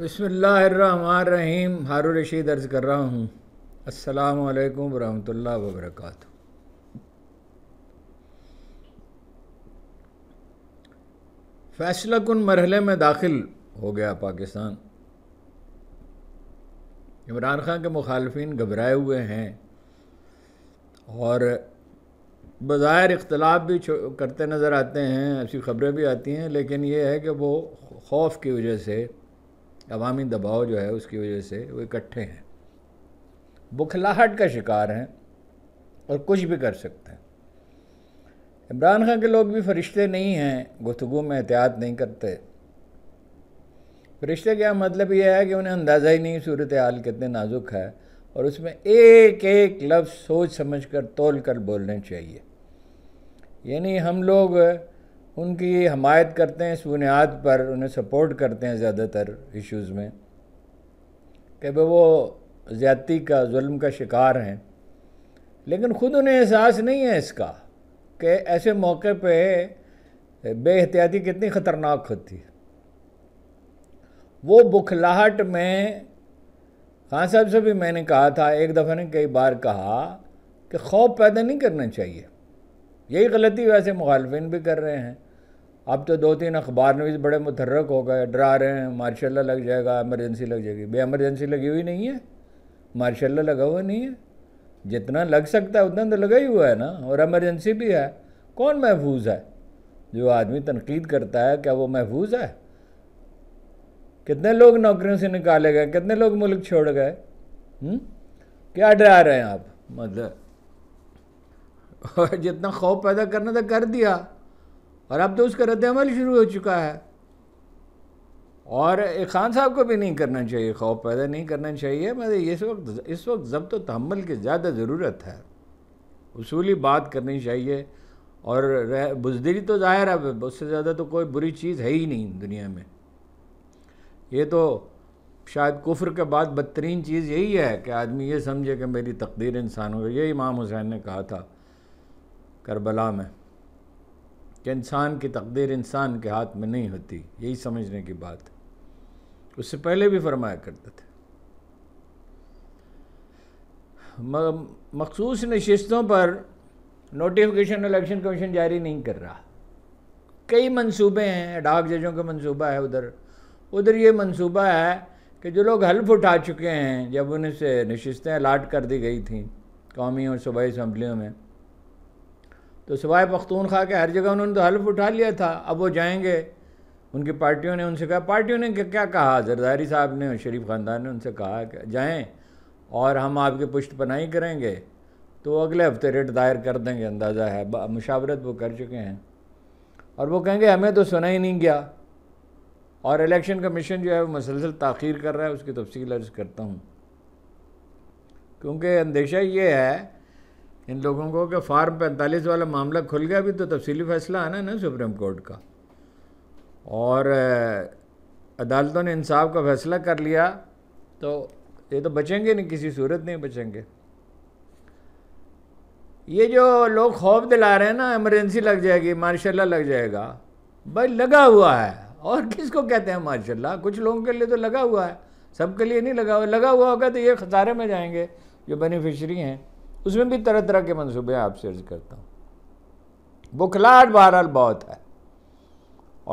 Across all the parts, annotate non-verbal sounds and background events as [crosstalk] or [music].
بسم اللہ الرحمن الرحیم ہارو رشید عرض کر رہا ہوں السلام علیکم ورحمۃ اللہ وبرکاتہ فیصلہ کن مرحلے میں داخل ہو گیا پاکستان عمران خان کے مخالفین گھبرائے ہوئے ہیں اور بظاہر اختلاف بھی کرتے نظر آتے ہیں ایسی خبریں بھی آتی ہیں لیکن یہ ہے کہ وہ خوف کی وجہ سے عوامی دباؤ جو ہے اس کی وجہ سے وہ اکٹھے ہیں بکھلاہٹ کا شکار ہیں اور کچھ بھی کر سکتے ہیں عمران خان کے لوگ بھی فرشتے نہیں ہیں گفتگو میں احتیاط نہیں کرتے فرشتے کا مطلب یہ ہے کہ انہیں اندازہ ہی نہیں صورت حال کتنے نازک ہے اور اس میں ایک ایک لفظ سوچ سمجھ کر تول کر بولنے چاہیے یعنی ہم لوگ ان کی حمایت کرتے ہیں اس بنیاد پر انہیں سپورٹ کرتے ہیں زیادہ تر ایشوز میں کہ بھائی وہ زیادتی کا ظلم کا شکار ہیں لیکن خود انہیں احساس نہیں ہے اس کا کہ ایسے موقع پہ بے احتیاطی کتنی خطرناک ہوتی ہے وہ بکھلاہٹ میں خان صاحب سے بھی میں نے کہا تھا ایک دفعہ نے کئی بار کہا کہ خوف پیدا نہیں کرنا چاہیے یہی غلطی ویسے مخالفین بھی کر رہے ہیں اب تو دو تین اخبار نویز بڑے متحرک ہو گئے ڈرا رہے ہیں ماشاء اللہ لگ جائے گا ایمرجنسی لگ جائے گی بے ایمرجنسی لگی ہوئی نہیں ہے ماشاء اللہ لگا ہوا نہیں ہے جتنا لگ سکتا ہے اتنا تو لگا ہی ہوا ہے نا اور ایمرجنسی بھی ہے کون محفوظ ہے جو آدمی تنقید کرتا ہے کیا وہ محفوظ ہے کتنے لوگ نوکریوں سے نکالے گئے کتنے لوگ ملک چھوڑ گئے کیا ڈرا رہے ہیں آپ مطلب جتنا خوف پیدا کرنا تھا کر دیا اور اب تو اس کا رد عمل شروع ہو چکا ہے اور خان صاحب کو بھی نہیں کرنا چاہیے خوف پیدا نہیں کرنا چاہیے مگر اس وقت اس وقت ضبط و تحمل کی زیادہ ضرورت ہے اصولی بات کرنی چاہیے اور بزدری تو ظاہر ہے اس سے زیادہ تو کوئی بری چیز ہے ہی نہیں دنیا میں یہ تو شاید کفر کے بعد بدترین چیز یہی ہے کہ آدمی یہ سمجھے کہ میری تقدیر انسان ہو یہ امام حسین نے کہا تھا کربلا میں کہ انسان کی تقدیر انسان کے ہاتھ میں نہیں ہوتی یہی سمجھنے کی بات اس سے پہلے بھی فرمایا کرتے تھے مخصوص نشستوں پر نوٹیفکیشن الیکشن کمیشن جاری نہیں کر رہا کئی منصوبے ہیں ڈاک ججوں کا منصوبہ ہے ادھر ادھر یہ منصوبہ ہے کہ جو لوگ حلف اٹھا چکے ہیں جب ان سے نشستیں الاٹ کر دی گئی تھیں قومی اور صوبائی اسمبلیوں میں تو پختون پختونخوا کے ہر جگہ انہوں نے تو حلف اٹھا لیا تھا اب وہ جائیں گے ان کی پارٹیوں نے ان سے کہا پارٹیوں نے کیا کہا زرداری صاحب نے اور شریف خاندان نے ان سے کہا کہ جائیں اور ہم آپ کی پشت پناہی کریں گے تو وہ اگلے ہفتے ریٹ دائر کر دیں گے اندازہ ہے مشاورت وہ کر چکے ہیں اور وہ کہیں گے ہمیں تو سنا ہی نہیں گیا اور الیکشن کمیشن جو ہے وہ مسلسل تاخیر کر رہا ہے اس کی تفصیل عرض کرتا ہوں کیونکہ اندیشہ یہ ہے ان لوگوں کو کہ فارم پینتالیس والا معاملہ کھل گیا ابھی تو تفصیلی فیصلہ آنا نا سپریم کورٹ کا اور عدالتوں نے انصاف کا فیصلہ کر لیا تو یہ تو بچیں گے نہیں کسی صورت نہیں بچیں گے یہ جو لوگ خوف دلا رہے ہیں نا ایمرجنسی لگ جائے گی ماشاء اللہ لگ جائے گا بھائی لگا ہوا ہے اور کس کو کہتے ہیں ماشاء اللہ کچھ لوگوں کے لیے تو لگا ہوا ہے سب کے لیے نہیں لگا ہوا لگا ہوا ہوگا تو یہ خطارے میں جائیں گے جو بینیفیشری ہیں اس میں بھی طرح طرح کے منصوبے آپ سے ارز کرتا ہوں بلاٹ بہرحال بہت ہے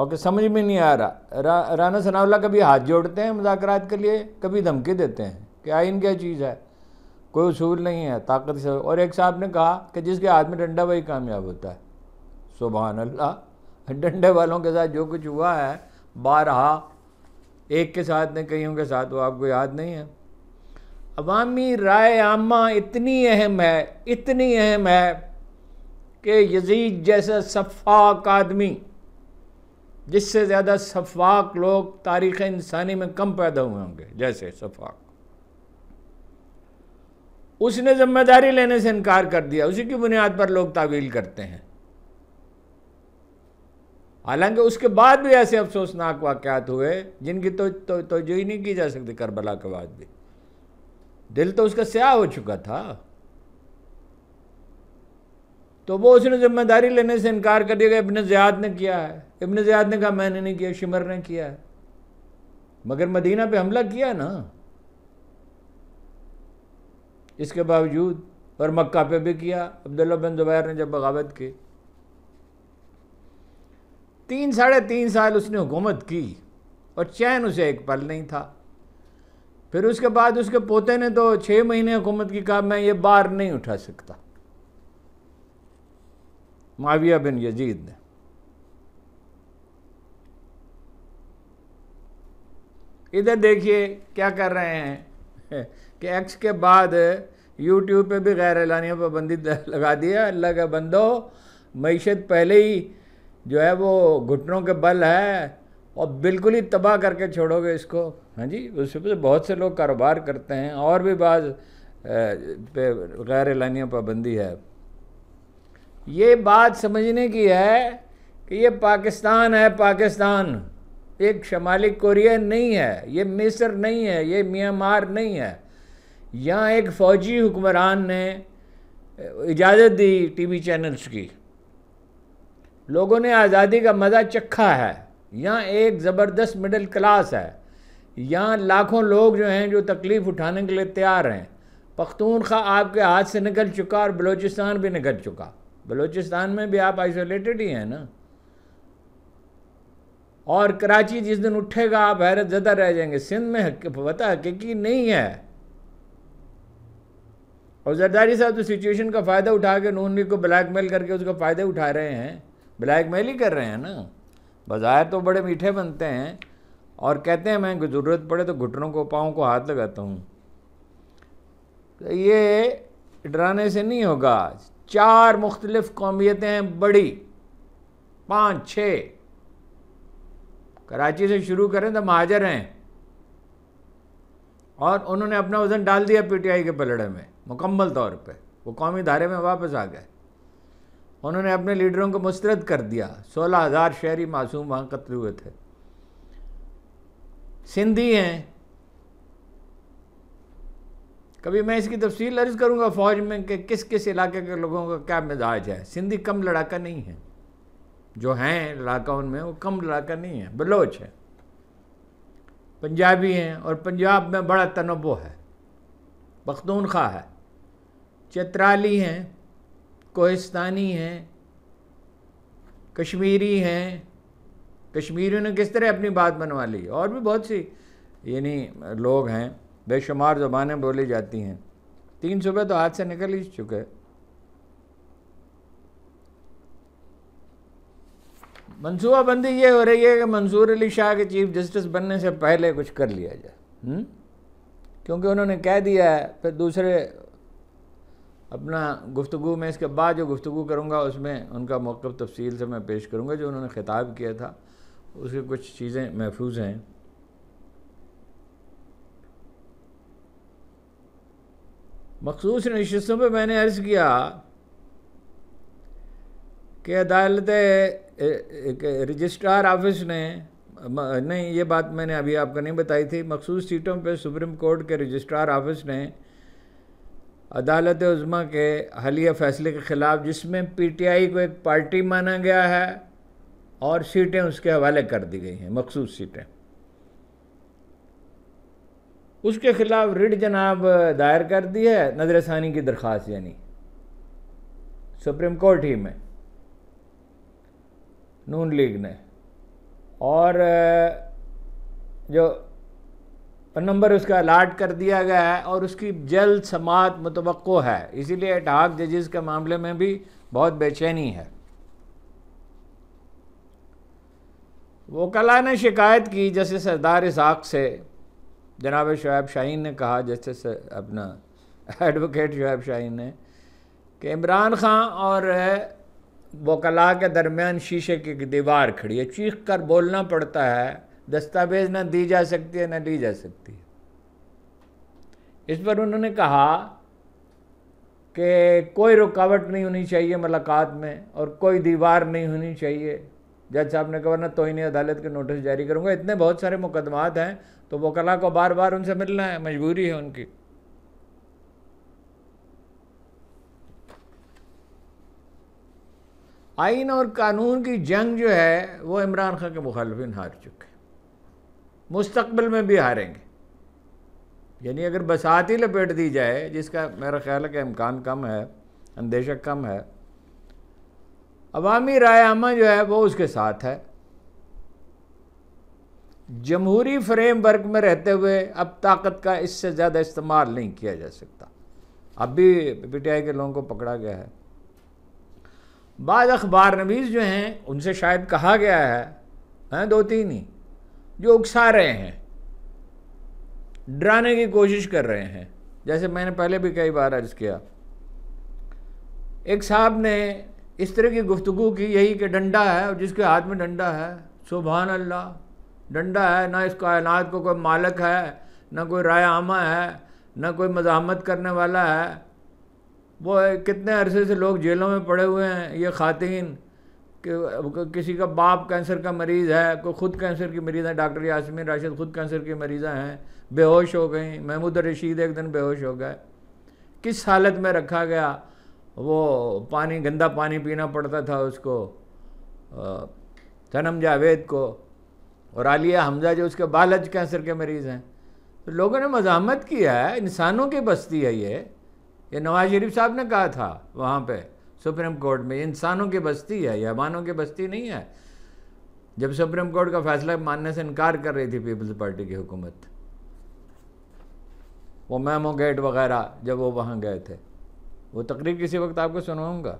اور کہ سمجھ میں نہیں آ رہا رانا ثناء اللہ کبھی ہاتھ جوڑتے ہیں مذاکرات کے لیے کبھی دھمکی دیتے ہیں کہ آئین کیا چیز ہے کوئی اصول نہیں ہے طاقت سے اور ایک صاحب نے کہا کہ جس کے ہاتھ میں ڈنڈا وہی کامیاب ہوتا ہے سبحان اللہ ڈنڈے والوں کے ساتھ جو کچھ ہوا ہے بارہا ایک کے ساتھ نہیں کئیوں کے ساتھ وہ آپ کو یاد نہیں ہے عوامی رائے عامہ اتنی اہم ہے اتنی اہم ہے کہ یزید جیسا صفاق آدمی جس سے زیادہ صفاق لوگ تاریخ انسانی میں کم پیدا ہوئے ہوں گے جیسے صفاق اس نے ذمہ داری لینے سے انکار کر دیا اسی کی بنیاد پر لوگ تعویل کرتے ہیں حالانکہ اس کے بعد بھی ایسے افسوسناک واقعات ہوئے جن کی توجہ نہیں کی جا سکتی کربلا کے بعد بھی دل تو اس کا سیاہ ہو چکا تھا تو وہ اس نے ذمہ داری لینے سے انکار کر دیا کہ ابن زیاد نے کیا ہے ابن زیاد نے کہا میں نے نہیں کیا شمر نے کیا ہے مگر مدینہ پہ حملہ کیا نا اس کے باوجود اور مکہ پہ بھی کیا عبداللہ بن زبیر نے جب بغاوت کی تین ساڑھے تین سال اس نے حکومت کی اور چین اسے ایک پل نہیں تھا پھر اس کے بعد اس کے پوتے نے تو چھ مہینے حکومت کی کہا میں یہ بار نہیں اٹھا سکتا معاویہ بن یزید نے ادھر دیکھیے کیا کر رہے ہیں کہ ایکس کے بعد یوٹیوب پہ بھی غیر اعلانیہ پابندی لگا دی ہے اللہ کا بندو معیشت پہلے ہی جو ہے وہ گھٹنوں کے بل ہے اور بالکل ہی تباہ کر کے چھوڑو گے اس کو ہاں جی اس پہ سے بہت سے لوگ کاروبار کرتے ہیں اور بھی بعض پہ غیر اعلانیہ پابندی ہے یہ بات سمجھنے کی ہے کہ یہ پاکستان ہے پاکستان ایک شمالی کوریا نہیں ہے یہ مصر نہیں ہے یہ میانمار نہیں ہے یہاں ایک فوجی حکمران نے اجازت دی ٹی وی چینلز کی لوگوں نے آزادی کا مزہ چکھا ہے یہاں ایک زبردست مڈل کلاس ہے یہاں لاکھوں لوگ جو ہیں جو تکلیف اٹھانے کے لیے تیار ہیں پختونخوا آپ کے ہاتھ سے نکل چکا اور بلوچستان بھی نکل چکا بلوچستان میں بھی آپ آئسولیٹڈ ہی ہیں نا اور کراچی جس دن اٹھے گا آپ حیرت زدہ رہ جائیں گے سندھ میں پتا حقیقی نہیں ہے اور زرداری صاحب تو سچویشن کا فائدہ اٹھا کے نون لیگ کو بلیک میل کر کے اس کا فائدہ اٹھا رہے ہیں بلیک میل ہی کر رہے ہیں نا بظاہر تو بڑے میٹھے بنتے ہیں اور کہتے ہیں میں ضرورت پڑے تو گھٹنوں کو پاؤں کو ہاتھ لگاتا ہوں یہ ڈرانے سے نہیں ہوگا چار مختلف قومیتیں بڑی پانچ چھ کراچی سے شروع کریں تو مہاجر ہیں اور انہوں نے اپنا وزن ڈال دیا پی ٹی آئی کے پلڑے میں مکمل طور پہ وہ قومی دھارے میں واپس آ گئے انہوں نے اپنے لیڈروں کو مسترد کر دیا سولہ ہزار شہری معصوم وہاں قتل ہوئے تھے سندھی ہیں کبھی میں اس کی تفصیل عرض کروں گا فوج میں کہ کس کس علاقے کے لوگوں کا کیا مزاج ہے سندھی کم لڑاکا نہیں ہے جو ہیں لڑاکا ان میں وہ کم لڑاکا نہیں ہے بلوچ ہیں پنجابی ہیں اور پنجاب میں بڑا تنوع ہے پختونخوا ہے چترالی ہیں کوہستانی ہیں کشمیری ہیں کشمیریوں نے کس طرح اپنی بات بنوا لی اور بھی بہت سی یعنی لوگ ہیں بے شمار زبانیں بولی جاتی ہیں تین صبح تو ہاتھ سے نکل ہی چکے منصوبہ بندی یہ ہو رہی ہے کہ منصور علی شاہ کے چیف جسٹس بننے سے پہلے کچھ کر لیا جائے کیونکہ انہوں نے کہہ دیا ہے پھر دوسرے اپنا گفتگو میں اس کے بعد جو گفتگو کروں گا اس میں ان کا موقف تفصیل سے میں پیش کروں گا جو انہوں نے خطاب کیا تھا اس کی کچھ چیزیں محفوظ ہیں مخصوص نشستوں پہ میں نے عرض کیا کہ عدالت رجسٹرار آفس نے نہیں یہ بات میں نے ابھی آپ کو نہیں بتائی تھی مخصوص سیٹوں پہ سپریم کورٹ کے رجسٹرار آفس نے عدالت عظمہ کے حلیہ فیصلے کے خلاف جس میں پی ٹی آئی کو ایک پارٹی مانا گیا ہے اور سیٹیں اس کے حوالے کر دی گئی ہیں مخصوص سیٹیں اس کے خلاف رڈ جناب دائر کر دی ہے نظر ثانی کی درخواست یعنی سپریم کورٹ ہی میں نون لیگ نے اور جو نمبر اس کا الاٹ کر دیا گیا ہے اور اس کی جلد سماعت متوقع ہے اسی لیے اٹھاک ججز کے معاملے میں بھی بہت بے چینی ہے وکلا نے شکایت کی جیسے سردار عزاق سے جناب شعیب شاہین نے کہا جیسے اپنا ایڈوکیٹ شعیب شاہین نے کہ عمران خان اور وکلا کے درمیان شیشے کی دیوار کھڑی ہے چیخ کر بولنا پڑتا ہے دستاویز نہ دی جا سکتی ہے نہ لی جا سکتی ہے اس پر انہوں نے کہا کہ کوئی رکاوٹ نہیں ہونی چاہیے ملاقات میں اور کوئی دیوار نہیں ہونی چاہیے جج صاحب نے کہا ورنہ توہین عدالت کے نوٹس جاری کروں گا اتنے بہت سارے مقدمات ہیں تو وہ کلا کو بار بار ان سے ملنا ہے مجبوری ہے ان کی آئین اور قانون کی جنگ جو ہے وہ عمران خان کے مخالفین ہار چکے مستقبل میں بھی ہاریں گے یعنی اگر بساتی لپیٹ دی جائے جس کا میرا خیال ہے کہ امکان کم ہے اندیشہ کم ہے عوامی رائے عامہ جو ہے وہ اس کے ساتھ ہے جمہوری فریم ورک میں رہتے ہوئے اب طاقت کا اس سے زیادہ استعمال نہیں کیا جا سکتا اب بھی پی ٹی آئی کے لوگوں کو پکڑا گیا ہے بعض اخبار نویز جو ہیں ان سے شاید کہا گیا ہے ہیں دو تین ہی جو اکسا رہے ہیں ڈرانے کی کوشش کر رہے ہیں جیسے میں نے پہلے بھی کئی بار عرض کیا ایک صاحب نے اس طرح کی گفتگو کی یہی کہ ڈنڈا ہے جس کے ہاتھ میں ڈنڈا ہے سبحان اللہ ڈنڈا ہے نہ اس کائنات کو کوئی مالک ہے نہ کوئی رائے عامہ ہے نہ کوئی مزاحمت کرنے والا ہے وہ کتنے عرصے سے لوگ جیلوں میں پڑے ہوئے ہیں یہ خواتین کہ کسی کا باپ کینسر کا مریض ہے کوئی خود کینسر کی مریض ہیں ڈاکٹر یاسمین راشد خود کینسر کی مریضہ ہیں بے ہوش ہو گئیں محمود رشید ایک دن بے ہوش ہو گئے کس حالت میں رکھا گیا وہ پانی گندا پانی پینا پڑتا تھا اس کو تنم جاوید کو اور عالیہ حمزہ جو اس کے بالج کینسر کے مریض ہیں تو لوگوں نے مزاحمت کیا ہے انسانوں کی بستی ہے یہ یہ نواز شریف صاحب نے کہا تھا وہاں پہ سپریم کورٹ میں انسانوں کی بستی ہے یہ مانوں کی بستی نہیں ہے جب سپریم کورٹ کا فیصلہ ماننے سے انکار کر رہی تھی پیپلز پارٹی کی حکومت وہ میمو گیٹ وغیرہ جب وہ وہاں گئے تھے وہ تقریب کسی وقت آپ کو سناؤں گا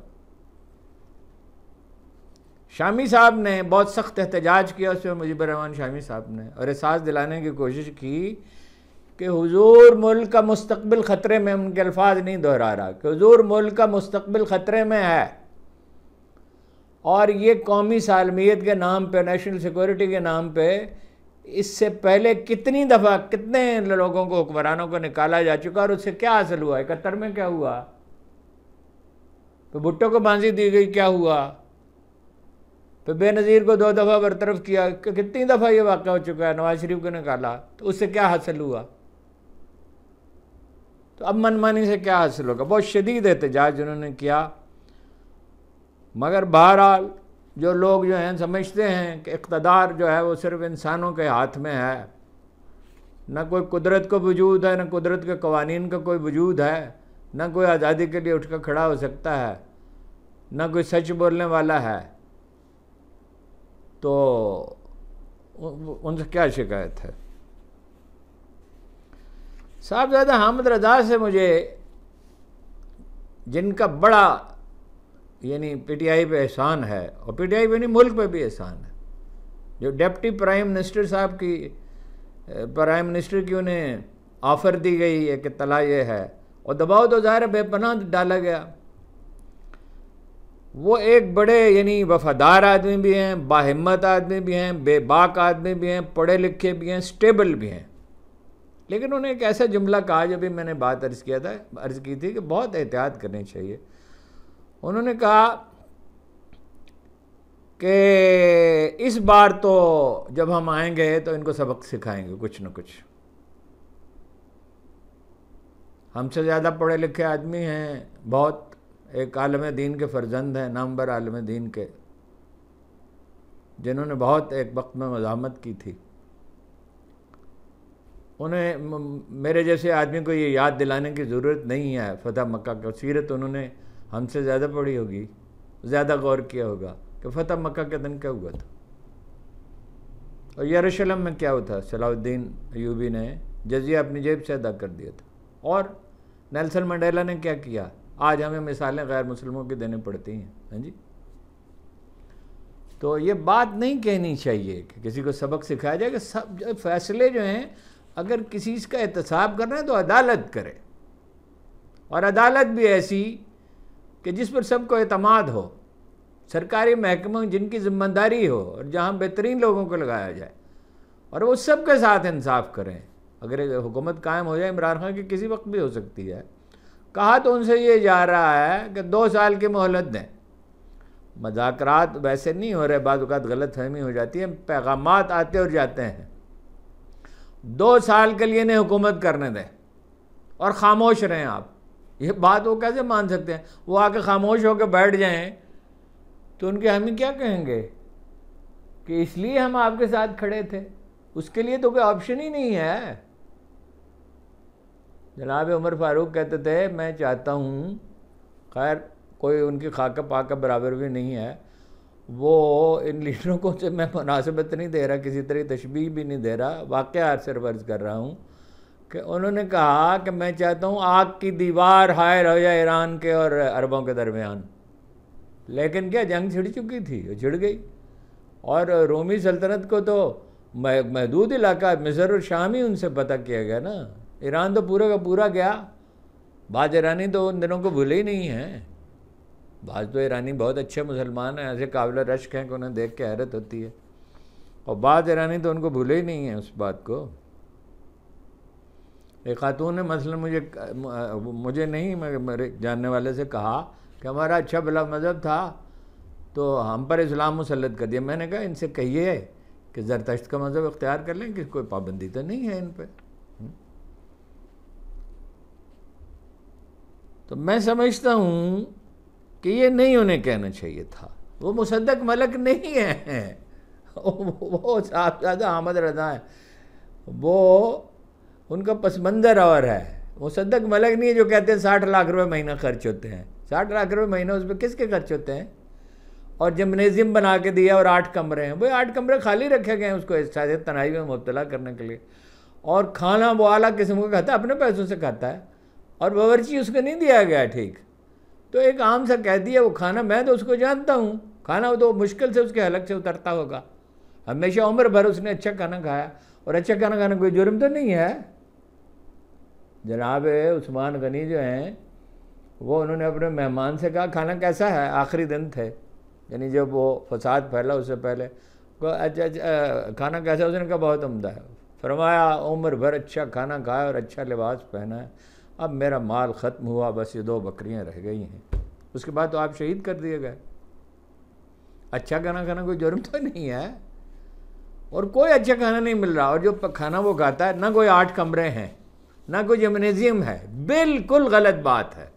شامی صاحب نے بہت سخت احتجاج کیا اس میں مجیب الرحمٰن شامی صاحب نے اور احساس دلانے کی کوشش کی کہ حضور ملک کا مستقبل خطرے میں ان کے الفاظ نہیں دہرا رہا کہ حضور ملک کا مستقبل خطرے میں ہے اور یہ قومی سالمیت کے نام پہ نیشنل سیکورٹی کے نام پہ اس سے پہلے کتنی دفعہ کتنے لوگوں کو حکمرانوں کو نکالا جا چکا اور اس سے کیا حاصل ہوا اکہتر میں کیا ہوا پھر بھٹو کو مانضی دی گئی کیا ہوا پھر بے نظیر کو دو دفعہ برطرف کیا کہ کتنی دفعہ یہ واقعہ ہو چکا ہے نواز شریف کو نکالا تو اس سے کیا حاصل ہوا تو اب من مانی سے کیا حاصل ہوگا بہت شدید احتجاج جنہوں نے کیا مگر بہرحال جو لوگ جو ہیں سمجھتے ہیں کہ اقتدار جو ہے وہ صرف انسانوں کے ہاتھ میں ہے نہ کوئی قدرت کو وجود ہے نہ قدرت کے قوانین کا کوئی وجود ہے نہ کوئی آزادی کے لیے اٹھ کر کھڑا ہو سکتا ہے نہ کوئی سچ بولنے والا ہے تو ان سے کیا شکایت ہے صاحبزادہ حامد رضا سے مجھے جن کا بڑا یعنی پی ٹی آئی پہ احسان ہے اور پی ٹی آئی پہ نہیں ملک پہ بھی احسان ہے جو ڈیپٹی پرائم منسٹر صاحب کی پرائم منسٹر کی انہیں آفر دی گئی ہے کہ تلا یہ ہے اور دباؤ تو ظاہر بے پناہ ڈالا گیا وہ ایک بڑے یعنی وفادار آدمی بھی ہیں باہمت آدمی بھی ہیں بے باک آدمی بھی ہیں پڑھے لکھے بھی ہیں سٹیبل بھی ہیں لیکن انہوں نے ایک ایسا جملہ کہا جب بھی میں نے بات عرض کیا تھا عرض کی تھی کہ بہت احتیاط کرنی چاہیے انہوں نے کہا کہ اس بار تو جب ہم آئیں گے تو ان کو سبق سکھائیں گے کچھ نہ کچھ ہم سے زیادہ پڑھے لکھے آدمی ہیں بہت ایک عالم دین کے فرزند ہیں نامبر عالم دین کے جنہوں نے بہت ایک وقت میں مزاحمت کی تھی انہیں میرے جیسے آدمی کو یہ یاد دلانے کی ضرورت نہیں ہے فتح مکہ کا سیرت انہوں نے ہم سے زیادہ پڑھی ہوگی زیادہ غور کیا ہوگا کہ فتح مکہ کے دن کیا ہوا تھا اور یروشلم میں کیا ہوا تھا صلاح الدین ایوبی نے جزیہ اپنی جیب سے ادا کر دیا تھا اور نیلسن منڈیلا نے کیا کیا آج ہمیں مثالیں غیر مسلموں کی دینی پڑتی ہیں ہاں جی تو یہ بات نہیں کہنی چاہیے کہ کسی کو سبق سکھایا جائے کہ سب جو فیصلے جو ہیں اگر کسی اس کا احتساب کر رہے ہیں تو عدالت کرے اور عدالت بھی ایسی کہ جس پر سب کو اعتماد ہو سرکاری محکموں جن کی ذمہ داری ہو اور جہاں بہترین لوگوں کو لگایا جائے اور وہ سب کے ساتھ انصاف کریں اگر حکومت قائم ہو جائے عمران خان کی کسی وقت بھی ہو سکتی ہے کہا تو ان سے یہ جا رہا ہے کہ دو سال کی مہلت دیں مذاکرات ویسے نہیں ہو رہے بعض اوقات غلط فہمی ہو جاتی ہے پیغامات آتے اور جاتے ہیں دو سال کے لیے انہیں حکومت کرنے دیں اور خاموش رہیں آپ یہ بات وہ کیسے مان سکتے ہیں وہ آ کے خاموش ہو کے بیٹھ جائیں تو ان کے ہمیں کیا کہیں گے کہ اس لیے ہم آپ کے ساتھ کھڑے تھے اس کے لیے تو کوئی آپشن ہی نہیں ہے جناب عمر فاروق کہتے تھے میں چاہتا ہوں خیر کوئی ان کی خاکہ پاکہ برابر بھی نہیں ہے وہ ان لیڈروں کو سے میں مناسبت نہیں دے رہا کسی طرح تشبیح بھی نہیں دے رہا واقعہ عرصہ ورز کر رہا ہوں کہ انہوں نے کہا کہ میں چاہتا ہوں آگ کی دیوار ہائر ہو جائے ایران کے اور عربوں کے درمیان لیکن کیا جنگ چھڑ چکی تھی وہ چھڑ گئی اور رومی سلطنت کو تو محدود علاقہ مصر اور شام ہی ان سے پتہ کیا گیا نا ایران تو پورا کا پورا گیا بعض ایرانی تو ان دنوں کو بھولے ہی نہیں ہیں بعض تو ایرانی بہت اچھے مسلمان ہیں ایسے قابل رشک ہیں کہ انہیں دیکھ کے حیرت ہوتی ہے اور بعض ایرانی تو ان کو بھولے ہی نہیں ہیں اس بات کو ایک خاتون نے مثلا مجھے مجھے نہیں میرے جاننے والے سے کہا کہ ہمارا اچھا بھلا مذہب تھا تو ہم پر اسلام مسلط کر دیا میں نے کہا ان سے کہیے کہ زرتشت کا مذہب اختیار کر لیں کہ کوئی پابندی تو نہیں ہے ان پہ تو میں سمجھتا ہوں کہ یہ نہیں انہیں کہنا چاہیے تھا وہ مصدق ملک نہیں ہیں [laughs] وہ صاف احمد رضا وہ ان کا پس منظر اور ہے مصدق ملک نہیں ہے جو کہتے ہیں ساٹھ لاکھ روپے مہینہ خرچ ہوتے ہیں ساٹھ لاکھ روپے مہینہ اس پہ کس کے خرچ ہوتے ہیں اور جمنیزم بنا کے دیا اور آٹھ کمرے ہیں وہ آٹھ کمرے خالی رکھے گئے ہیں اس کو اس شاید تنہائی میں مبتلا کرنے کے لیے اور کھانا وہ اعلیٰ قسم کو کھاتا ہے اپنے پیسوں سے کھاتا ہے اور باورچی اس کو نہیں دیا گیا ٹھیک تو ایک عام سا کہہ دیا وہ کھانا میں تو اس کو جانتا ہوں کھانا وہ تو مشکل سے اس کے حلق سے اترتا ہوگا ہمیشہ عمر بھر اس نے اچھا کھانا کھایا اور اچھا کھانا کھانا کوئی جرم تو نہیں ہے جناب عثمان غنی جو ہیں وہ انہوں نے اپنے مہمان سے کہا کھانا کیسا ہے آخری دن تھے یعنی جب وہ فساد پھیلا اس سے پہلے اچھا اچھا کھانا کیسا ہے اس نے کہا بہت عمدہ ہے فرمایا عمر بھر اچھا کھانا کھایا اور اچھا لباس پہنا ہے اب میرا مال ختم ہوا بس یہ دو بکریاں رہ گئی ہیں اس کے بعد تو آپ شہید کر دیے گئے اچھا گانا کھانا کوئی جرم تو نہیں ہے اور کوئی اچھا کھانا نہیں مل رہا اور جو کھانا وہ کھاتا ہے نہ کوئی آٹھ کمرے ہیں نہ کوئی جمنیزیم ہے بالکل غلط بات ہے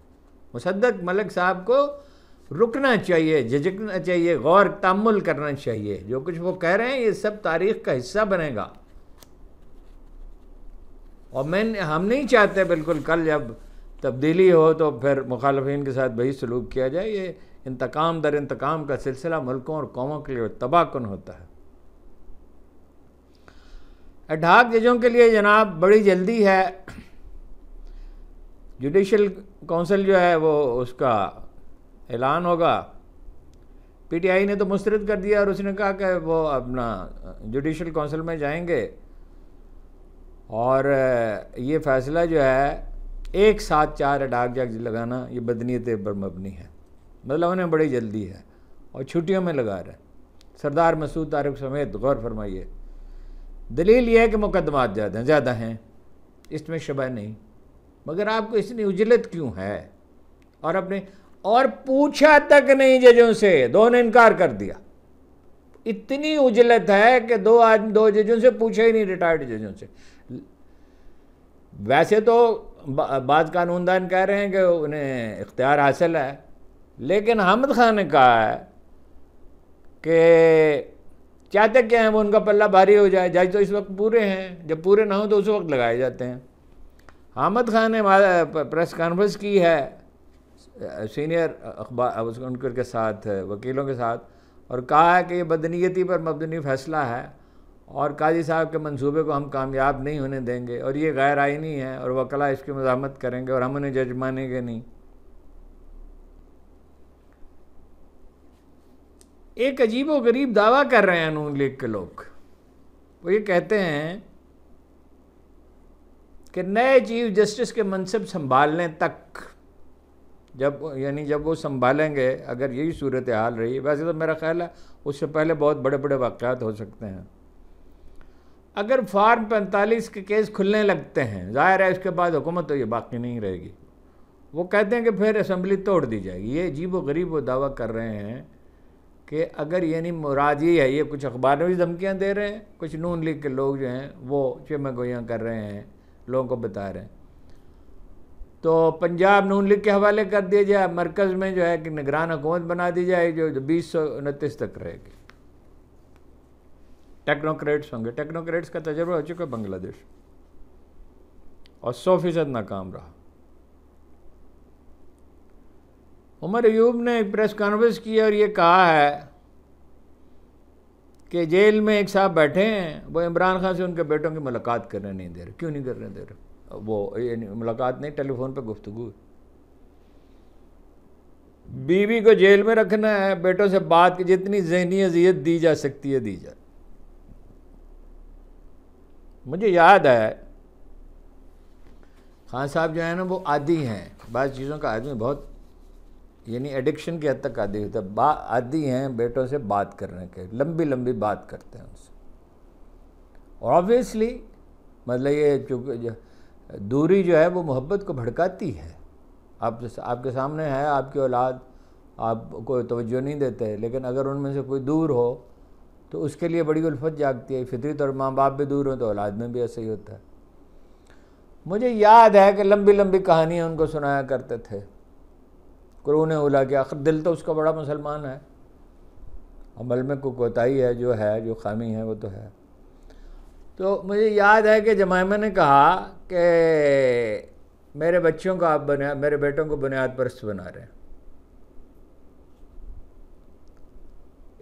مصدق ملک صاحب کو رکنا چاہیے جھجکنا چاہیے غور تعمل کرنا چاہیے جو کچھ وہ کہہ رہے ہیں یہ سب تاریخ کا حصہ بنے گا اور میں ہم نہیں چاہتے بالکل کل جب تبدیلی ہو تو پھر مخالفین کے ساتھ وہی سلوک کیا جائے یہ انتقام در انتقام کا سلسلہ ملکوں اور قوموں کے لیے تباہ کن ہوتا ہے اڈھاک ججوں کے لیے جناب بڑی جلدی ہے جوڈیشل کونسل جو ہے وہ اس کا اعلان ہوگا پی ٹی آئی نے تو مسترد کر دیا اور اس نے کہا کہ وہ اپنا جوڈیشل کونسل میں جائیں گے اور یہ فیصلہ جو ہے ایک ساتھ چار اڈاک جگ جی لگانا یہ بدنیت پر مبنی ہے مطلب انہیں بڑی جلدی ہے اور چھٹیوں میں لگا رہے ہیں سردار مسعود طارق سمیت غور فرمائیے دلیل یہ ہے کہ مقدمات زیادہ ہیں زیادہ ہیں اس میں شبہ نہیں مگر آپ کو اس نے اجلت کیوں ہے اور اپنے اور پوچھا تک نہیں ججوں سے دونوں نے انکار کر دیا اتنی اجلت ہے کہ دو ججوں سے پوچھا ہی نہیں ریٹائرڈ ججوں سے ویسے تو بعض قانوندان کہہ رہے ہیں کہ انہیں اختیار حاصل ہے لیکن حامد خان نے کہا ہے کہ چاہتے کیا ہیں وہ ان کا پلہ بھاری ہو جائے جج تو اس وقت پورے ہیں جب پورے نہ ہوں تو اس وقت لگائے جاتے ہیں حامد خان نے پریس کانفرنس کی ہے سینئر ان کے ساتھ وکیلوں کے ساتھ اور کہا ہے کہ یہ بدنیتی پر مبدنی فیصلہ ہے اور قاضی صاحب کے منصوبے کو ہم کامیاب نہیں ہونے دیں گے اور یہ غیر آئینی ہے اور وکلا اس کی مزاحمت کریں گے اور ہم انہیں جج مانیں گے نہیں ایک عجیب و غریب دعویٰ کر رہے ہیں نون لیگ کے لوگ وہ یہ کہتے ہیں کہ نئے چیف جسٹس کے منصب سنبھالنے تک جب یعنی جب وہ سنبھالیں گے اگر یہی صورتحال رہی رہی ویسے تو میرا خیال ہے اس سے پہلے بہت بڑے بڑے واقعات ہو سکتے ہیں اگر فارم پینتالیس کے کیس کھلنے لگتے ہیں ظاہر ہے اس کے بعد حکومت تو یہ باقی نہیں رہے گی وہ کہتے ہیں کہ پھر اسمبلی توڑ دی جائے گی یہ عجیب و غریب وہ دعویٰ کر رہے ہیں کہ اگر یعنی مراد یہ ہے یہ کچھ اخبار میں بھی دھمکیاں دے رہے ہیں کچھ نون لیگ کے لوگ جو ہیں وہ چمہ گویاں کر رہے ہیں لوگوں کو بتا رہے ہیں تو پنجاب نون لیگ کے حوالے کر دیا جائے مرکز میں جو ہے کہ نگران حکومت بنا دی جائے جو بیس سو انتیس تک رہے گی ٹیکنوکریٹس ہوں گے ٹیکنوکریٹس کا تجربہ ہو چکا بنگلہ دیش اور سو فیصد ناکام رہا عمر ایوب نے ایک پریس کانفرنس کی اور یہ کہا ہے کہ جیل میں ایک صاحب بیٹھے ہیں وہ عمران خان سے ان کے بیٹوں کی ملاقات کرنے نہیں دے رہے کیوں نہیں کرنے دے رہے وہ یعنی ملاقات نہیں ٹیلی فون پہ گفتگو بیوی کو جیل میں رکھنا ہے بیٹوں سے بات کی جتنی ذہنی اذیت دی جا سکتی ہے دی جائے مجھے یاد ہے خان صاحب جو ہیں نا وہ عادی ہیں بعض چیزوں کا آدمی بہت یعنی ایڈکشن کی حد تک عادی ہوتا ہے با عادی ہیں بیٹوں سے بات کرنے کے لمبی لمبی بات کرتے ہیں ان سے آبویسلی مطلب یہ چونکہ جو دوری جو ہے وہ محبت کو بھڑکاتی ہے آپ آپ کے سامنے ہے آپ کی اولاد آپ کو توجہ نہیں دیتے لیکن اگر ان میں سے کوئی دور ہو تو اس کے لیے بڑی الفت جاگتی ہے فطرت اور ماں باپ بھی دور ہوں تو اولاد میں بھی ایسا ہی ہوتا ہے مجھے یاد ہے کہ لمبی لمبی کہانیاں ان کو سنایا کرتے تھے قرون اولا کے آخر دل تو اس کا بڑا مسلمان ہے عمل میں کوئی کوتاہی ہے جو ہے جو خامی ہے وہ تو ہے تو مجھے یاد ہے کہ جمائمہ نے کہا کہ میرے بچوں کو آپ بنیاد میرے بیٹوں کو بنیاد پرست بنا رہے ہیں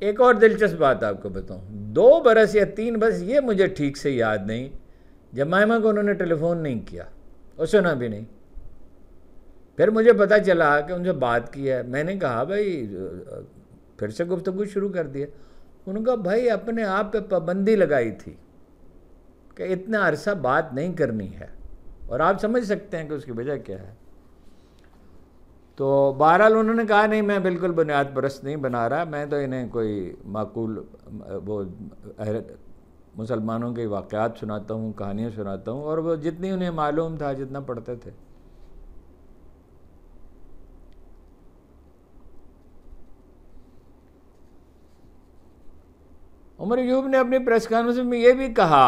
ایک اور دلچسپ بات آپ کو بتاؤں دو برس یا تین برس یہ مجھے ٹھیک سے یاد نہیں جب میما کو انہوں نے ٹیلی فون نہیں کیا اور سنا بھی نہیں پھر مجھے پتہ چلا کہ ان سے بات کی ہے میں نے کہا بھائی پھر سے گفتگو شروع کر دیا ان کہا بھائی اپنے آپ پہ پابندی لگائی تھی کہ اتنا عرصہ بات نہیں کرنی ہے اور آپ سمجھ سکتے ہیں کہ اس کی وجہ کیا ہے تو بہرحال انہوں نے کہا نہیں میں بالکل بنیاد پرست نہیں بنا رہا میں تو انہیں کوئی معقول وہ مسلمانوں کے واقعات سناتا ہوں کہانیاں سناتا ہوں اور وہ جتنی انہیں معلوم تھا جتنا پڑھتے تھے عمر یوب نے اپنی پریس کانفرنس میں یہ بھی کہا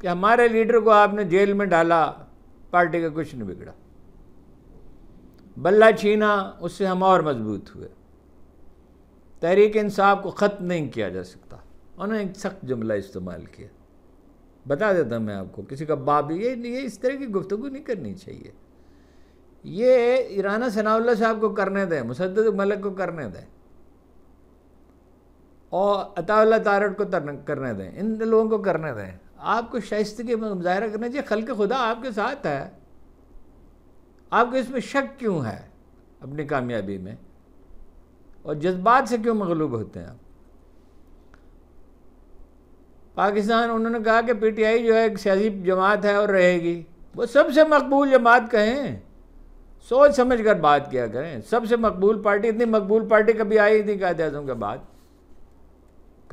کہ ہمارے لیڈر کو آپ نے جیل میں ڈالا پارٹی کا کچھ نہیں بگڑا بلہ چھینا اس سے ہم اور مضبوط ہوئے تحریک انصاف کو ختم نہیں کیا جا سکتا انہوں نے ایک سخت جملہ استعمال کیا بتا دیتا ہوں میں آپ کو کسی کا باپ یہ یہ اس طرح کی گفتگو نہیں کرنی چاہیے یہ ایرانہ ثناء اللہ صاحب کو کرنے دیں ملک کو کرنے دیں اور عطا اللہ تارٹ کو کرنے دیں ان لوگوں کو کرنے دیں آپ کو شائستگی مظاہرہ کرنا چاہیے خلق خدا آپ کے ساتھ ہے آپ کو اس میں شک کیوں ہے اپنی کامیابی میں اور جذبات سے کیوں مغلوب ہوتے ہیں آپ پاکستان انہوں نے کہا کہ پی ٹی آئی جو ہے ایک سیاسی جماعت ہے اور رہے گی وہ سب سے مقبول جماعت کہیں سوچ سمجھ کر بات کیا کریں سب سے مقبول پارٹی اتنی مقبول پارٹی کبھی آئی تھی قائد اعظم کے بعد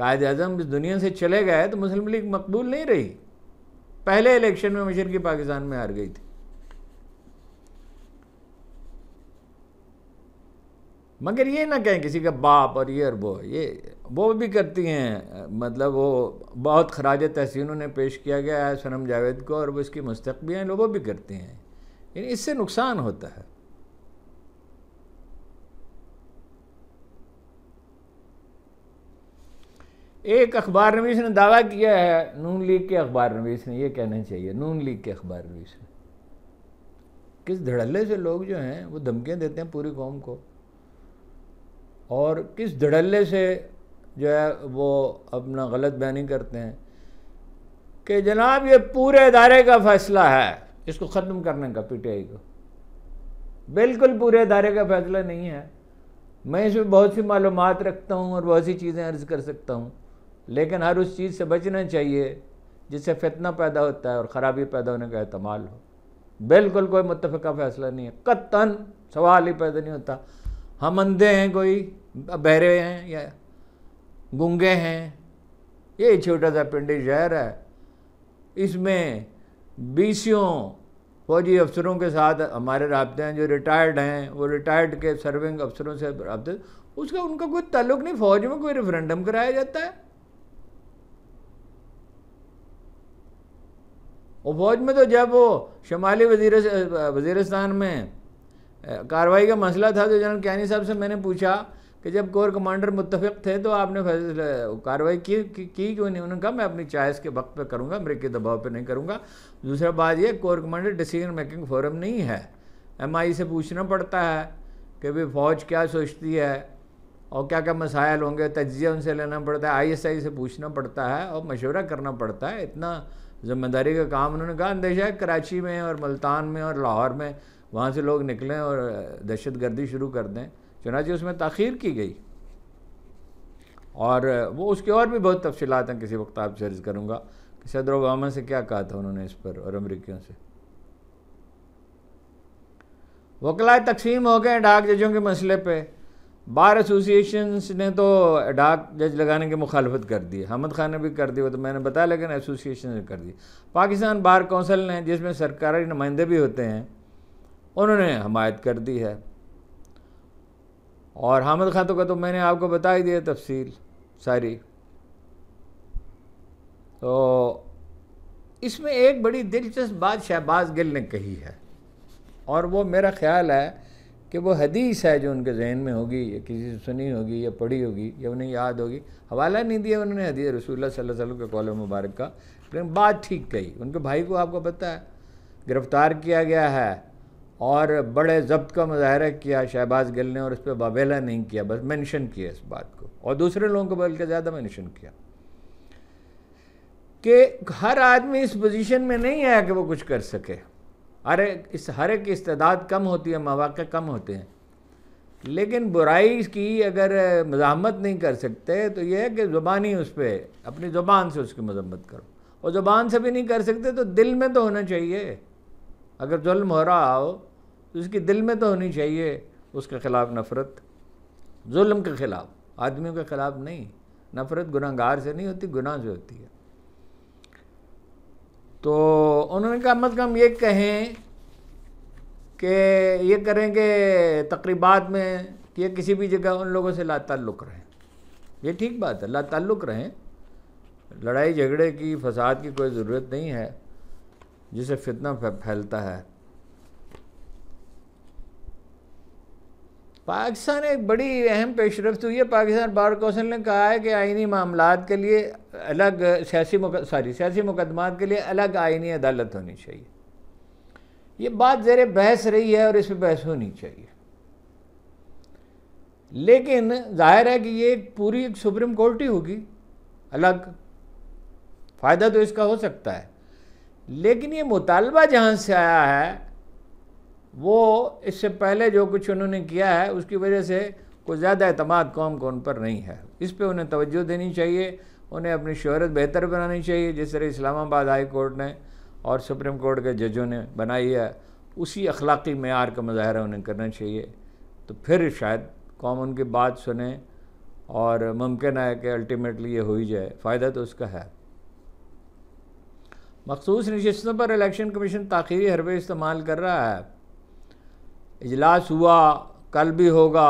قائد اعظم اس دنیا سے چلے گئے تو مسلم لیگ مقبول نہیں رہی پہلے الیکشن میں مشرقی پاکستان میں ہار گئی تھی مگر یہ نہ کہیں کسی کا باپ اور یہ اور وہ یہ وہ بھی کرتی ہیں مطلب وہ بہت خراج تحسین انہیں پیش کیا گیا ہے سنم جاوید کو اور وہ اس کی مستقبی ہیں لوگوں بھی کرتی ہیں یعنی اس سے نقصان ہوتا ہے ایک اخبار نویس نے دعویٰ کیا ہے نون لیگ کے اخبار نویس نے یہ کہنا چاہیے نون لیگ کے اخبار نویس نے کس دھڑلے سے لوگ جو ہیں وہ دھمکیاں دیتے ہیں پوری قوم کو اور کس دھڑلے سے جو ہے وہ اپنا غلط بیانی کرتے ہیں کہ جناب یہ پورے ادارے کا فیصلہ ہے اس کو ختم کرنے کا پی ٹی آئی کو بالکل پورے ادارے کا فیصلہ نہیں ہے میں اس میں بہت سی معلومات رکھتا ہوں اور بہت سی چیزیں عرض کر سکتا ہوں لیکن ہر اس چیز سے بچنا چاہیے جس سے فتنہ پیدا ہوتا ہے اور خرابی پیدا ہونے کا احتمال ہو بالکل کوئی متفقہ فیصلہ نہیں ہے قطن سوال ہی پیدا نہیں ہوتا ہم اندھے ہیں کوئی بہرے ہیں یا گنگے ہیں یہ چھوٹا سا پنڈی شہر ہے اس میں بیسیوں فوجی افسروں کے ساتھ ہمارے رابطے ہیں جو ریٹائرڈ ہیں وہ ریٹائرڈ کے سرونگ افسروں سے رابطے اس کا ان کا کوئی تعلق نہیں فوج میں کوئی ریفرینڈم کرایا جاتا ہے اور فوج میں تو جب وہ شمالی وزیر وزیرستان میں کاروائی کا مسئلہ تھا تو جنرل کیانی صاحب سے میں نے پوچھا کہ جب کور کمانڈر متفق تھے تو آپ نے فیصلہ کارروائی کی کیوں نہیں انہوں نے کہا میں اپنی چوائس کے وقت پہ کروں گا امریکی دباؤ پہ نہیں کروں گا دوسرا بات یہ corps commander decision making forum نہیں ہے ایم آئی سے پوچھنا پڑتا ہے کہ بھائی فوج کیا سوچتی ہے اور کیا کیا مسائل ہوں گے تجزیہ ان سے لینا پڑتا ہے آئی ایس آئی سے پوچھنا پڑتا ہے اور مشورہ کرنا پڑتا ہے اتنا ذمہ داری کا کام انہوں نے کہا اندیشہ ہے کراچی میں اور ملتان میں اور لاہور میں وہاں سے لوگ نکلیں اور دہشت گردی شروع کر دیں چنانچہ اس میں تاخیر کی گئی اور وہ اس کی اور بھی بہت تفصیلات ہیں کسی وقت آپ سے عرض کروں گا کہ صدر اوباما سے کیا کہا تھا انہوں نے اس پر اور امریکیوں سے وکلاء تقسیم ہو گئے ہیں ڈاک ججوں کے مسئلے پہ بار ایسوسیشنس نے تو ڈاک جج لگانے کی مخالفت کر دی حمد خان نے بھی کر دی وہ تو میں نے بتایا لیکن ایسوسیشن نے کر دی پاکستان بار کونسل نے جس میں سرکاری نمائندے بھی ہوتے ہیں انہوں نے حمایت کر دی ہے اور حامد خان تو کا تو میں نے آپ کو بتا ہی دیا تفصیل ساری تو اس میں ایک بڑی دلچسپ بات شہباز گل نے کہی ہے اور وہ میرا خیال ہے کہ وہ حدیث ہے جو ان کے ذہن میں ہوگی یا کسی سے سنی ہوگی یا پڑھی ہوگی یا انہیں یاد ہوگی حوالہ نہیں دیا انہوں نے حدیث رسول اللہ صلی اللہ علیہ وسلم کے قول مبارک کا لیکن بات ٹھیک کہی ان کے بھائی کو آپ کو پتہ ہے گرفتار کیا گیا ہے اور بڑے ضبط کا مظاہرہ کیا شہباز گل نے اور اس پہ بابیلا نہیں کیا بس مینشن کیا اس بات کو اور دوسرے لوگوں کو بلکہ زیادہ مینشن کیا کہ ہر آدمی اس پوزیشن میں نہیں آیا کہ وہ کچھ کر سکے ہر اس ہر ایک استعداد کم ہوتی ہے مواقع کم ہوتے ہیں لیکن برائی کی اگر مزاحمت نہیں کر سکتے تو یہ ہے کہ زبانی اس پہ اپنی زبان سے اس کی مذمت کرو اور زبان سے بھی نہیں کر سکتے تو دل میں تو ہونا چاہیے اگر ظلم ہو رہا ہو اس کی دل میں تو ہونی چاہیے اس کے خلاف نفرت ظلم کے خلاف آدمیوں کے خلاف نہیں نفرت گناہ گار سے نہیں ہوتی گناہ سے ہوتی ہے تو انہوں نے کم از کم یہ کہیں کہ یہ کریں کہ تقریبات میں یا کسی بھی جگہ ان لوگوں سے لا تعلق رہیں یہ ٹھیک بات ہے لا تعلق رہیں لڑائی جھگڑے کی فساد کی کوئی ضرورت نہیں ہے جسے فتنہ پھیلتا ہے پاکستان ایک بڑی اہم پیش رفت ہوئی ہے پاکستان بار کونسل نے کہا ہے کہ آئینی معاملات کے لیے الگ سیاسی سوری سیاسی مقدمات کے لیے الگ آئینی عدالت ہونی چاہیے یہ بات زیر بحث رہی ہے اور اس پہ بحث ہونی چاہیے لیکن ظاہر ہے کہ یہ پوری ایک سپریم کورٹ ہی ہوگی الگ فائدہ تو اس کا ہو سکتا ہے لیکن یہ مطالبہ جہاں سے آیا ہے وہ اس سے پہلے جو کچھ انہوں نے کیا ہے اس کی وجہ سے کوئی زیادہ اعتماد قوم کو ان پر نہیں ہے اس پہ انہیں توجہ دینی چاہیے انہیں اپنی شہرت بہتر بنانی چاہیے جس طرح اسلام آباد ہائی کورٹ نے اور سپریم کورٹ کے ججوں نے بنائی ہے اسی اخلاقی معیار کا مظاہرہ انہیں کرنا چاہیے تو پھر شاید قوم ان کی بات سنیں اور ممکن ہے کہ الٹیمیٹلی یہ ہو ہی جائے فائدہ تو اس کا ہے مخصوص نشستوں پر الیکشن کمیشن تاخیری حربے استعمال کر رہا ہے اجلاس ہوا کل بھی ہوگا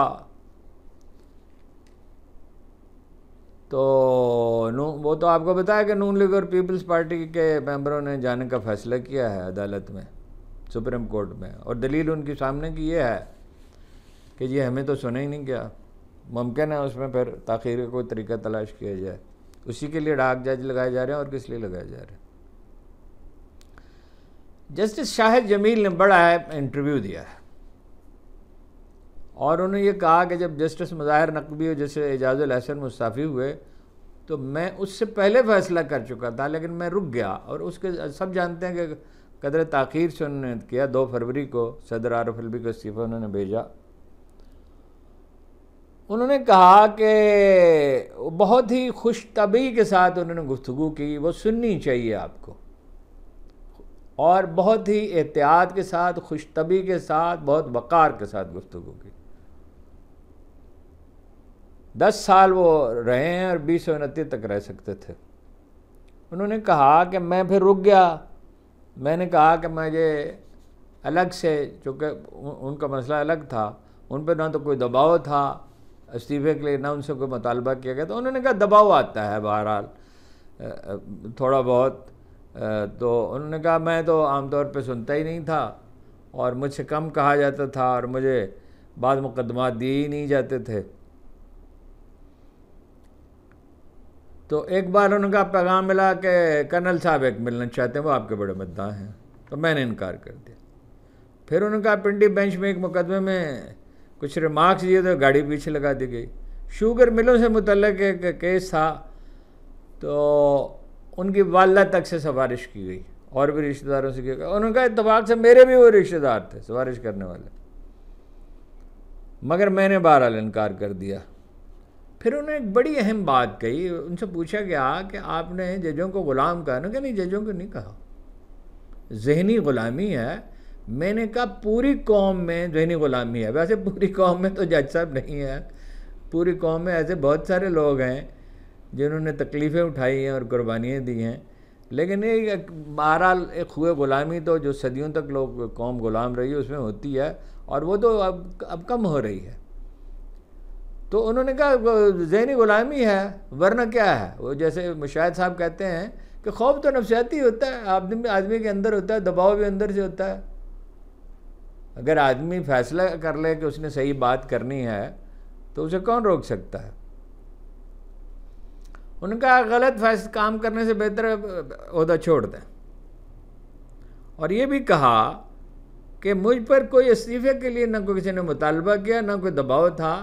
تو وہ تو آپ کو بتایا کہ نون لیگ اور پیپلز پارٹی کے ممبروں نے جانے کا فیصلہ کیا ہے عدالت میں سپریم کورٹ میں اور دلیل ان کے سامنے کی یہ ہے کہ یہ جی ہمیں تو سنے ہی نہیں کیا ممکن ہے اس میں پھر تاخیر کا کوئی طریقہ تلاش کیا جائے اسی کے لیے ڈاک جج لگائے جا رہے ہیں اور کس لیے لگائے جا رہے ہیں جسٹس شاہد جمیل نے بڑا انٹرویو دیا ہے اور انہوں نے یہ کہا کہ جب جسٹس مظاہر نقبی اور جسٹس اعجاز الحسن مستعفی ہوئے تو میں اس سے پہلے فیصلہ کر چکا تھا لیکن میں رک گیا اور اس کے سب جانتے ہیں کہ قدر تاخیر سے انہوں نے کیا دو فروری کو صدر عارف البی کو استعفیٰ انہوں نے بھیجا انہوں نے کہا کہ بہت ہی خوش طبعی کے ساتھ انہوں نے گفتگو کی وہ سننی چاہیے آپ کو اور بہت ہی احتیاط کے ساتھ خوش طبعی کے ساتھ بہت وقار کے ساتھ گفتگو کی دس سال وہ رہے ہیں اور بیس سو انتی تک رہ سکتے تھے انہوں نے کہا کہ میں پھر رک گیا میں نے کہا کہ میں یہ الگ سے چونکہ ان کا مسئلہ الگ تھا ان پہ نہ تو کوئی دباؤ تھا استعفے کے لیے نہ ان سے کوئی مطالبہ کیا گیا تو انہوں نے کہا دباؤ آتا ہے بہرحال تھوڑا بہت تو انہوں نے کہا میں تو عام طور پہ سنتا ہی نہیں تھا اور مجھ سے کم کہا جاتا تھا اور مجھے بعض مقدمات دیے ہی نہیں جاتے تھے تو ایک بار ان کا پیغام ملا کہ کرنل صاحب ایک ملنا چاہتے ہیں وہ آپ کے بڑے مدعا ہیں تو میں نے انکار کر دیا پھر ان کا پنڈی بینچ میں ایک مقدمے میں کچھ ریمارکس دیے تو گاڑی پیچھے لگا دی گئی شوگر ملوں سے متعلق ایک کیس تھا تو ان کی والدہ تک سے سوارش کی گئی اور بھی رشتہ داروں سے کیا گئی ان کا اتفاق سے میرے بھی وہ رشتہ دار تھے سوارش کرنے والے مگر میں نے بہرحال انکار کر دیا پھر انہوں نے ایک بڑی اہم بات کہی ان سے پوچھا گیا کہ آپ نے ججوں کو غلام کہا نا کہ نہیں ججوں کو نہیں کہا ذہنی غلامی ہے میں نے کہا پوری قوم میں ذہنی غلامی ہے ویسے پوری قوم میں تو جج صاحب نہیں ہے پوری قوم میں ایسے بہت سارے لوگ ہیں جنہوں نے تکلیفیں اٹھائی ہیں اور قربانیاں دی ہیں لیکن یہ بہرحال ایک ہوئے غلامی تو جو صدیوں تک لوگ قوم غلام رہی ہے اس میں ہوتی ہے اور وہ تو اب اب کم ہو رہی ہے تو انہوں نے کہا ذہنی غلامی ہے ورنہ کیا ہے وہ جیسے مشاہد صاحب کہتے ہیں کہ خوف تو نفسیاتی ہوتا ہے آدمی آدمی کے اندر ہوتا ہے دباؤ بھی اندر سے ہوتا ہے اگر آدمی فیصلہ کر لے کہ اس نے صحیح بات کرنی ہے تو اسے کون روک سکتا ہے ان کا غلط فیصلہ کام کرنے سے بہتر عہدہ چھوڑ دیں اور یہ بھی کہا کہ مجھ پر کوئی استعفے کے لیے نہ کوئی کسی نے مطالبہ کیا نہ کوئی دباؤ تھا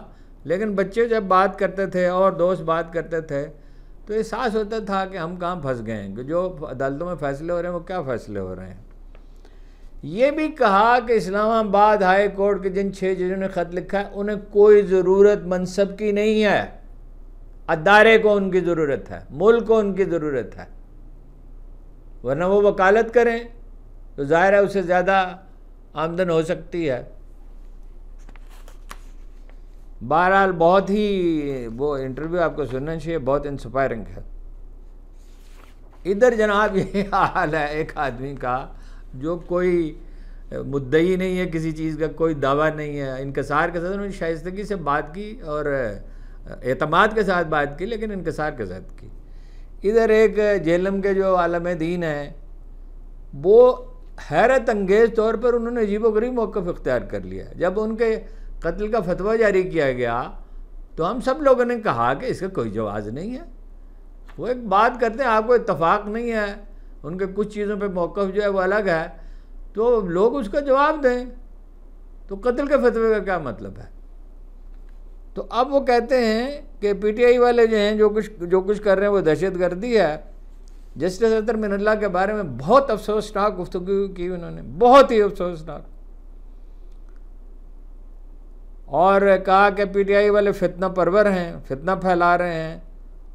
لیکن بچے جب بات کرتے تھے اور دوست بات کرتے تھے تو احساس ہوتا تھا کہ ہم کہاں پھنس گئے ہیں کہ جو عدالتوں میں فیصلے ہو رہے ہیں وہ کیا فیصلے ہو رہے ہیں یہ بھی کہا کہ اسلام آباد ہائی کورٹ کے جن چھ ججوں نے خط لکھا ہے انہیں کوئی ضرورت منصب کی نہیں ہے ادارے کو ان کی ضرورت ہے ملک کو ان کی ضرورت ہے ورنہ وہ وکالت کریں تو ظاہر ہے اس سے زیادہ آمدن ہو سکتی ہے بہرحال بہت ہی وہ انٹرویو آپ کو سننا چاہیے بہت انسپائرنگ ہے ادھر جناب یہ حال ہے ایک آدمی کا جو کوئی مدعی نہیں ہے کسی چیز کا کوئی دعویٰ نہیں ہے انکسار کے ساتھ انہوں نے شائستگی سے بات کی اور اعتماد کے ساتھ بات کی لیکن انکسار کے ساتھ کی ادھر ایک جیلم کے جو عالم دین ہیں وہ حیرت انگیز طور پر انہوں نے عجیب و غریب موقف اختیار کر لیا جب ان کے قتل کا فتویٰ جاری کیا گیا تو ہم سب لوگوں نے کہا کہ اس کا کوئی جواز نہیں ہے وہ ایک بات کرتے ہیں آپ کو اتفاق نہیں ہے ان کے کچھ چیزوں پہ موقف جو ہے وہ الگ ہے تو لوگ اس کا جواب دیں تو قتل کے فتوے کا کیا مطلب ہے تو اب وہ کہتے ہیں کہ پی ٹی آئی والے جو ہیں جو کچھ جو کچھ کر رہے ہیں وہ دہشت گردی ہے جسٹس اطر من اللہ کے بارے میں بہت افسوسناک گفتگو کی انہوں نے بہت ہی افسوسناک اور کہا کہ پی ٹی آئی والے فتنہ پرور ہیں فتنہ پھیلا رہے ہیں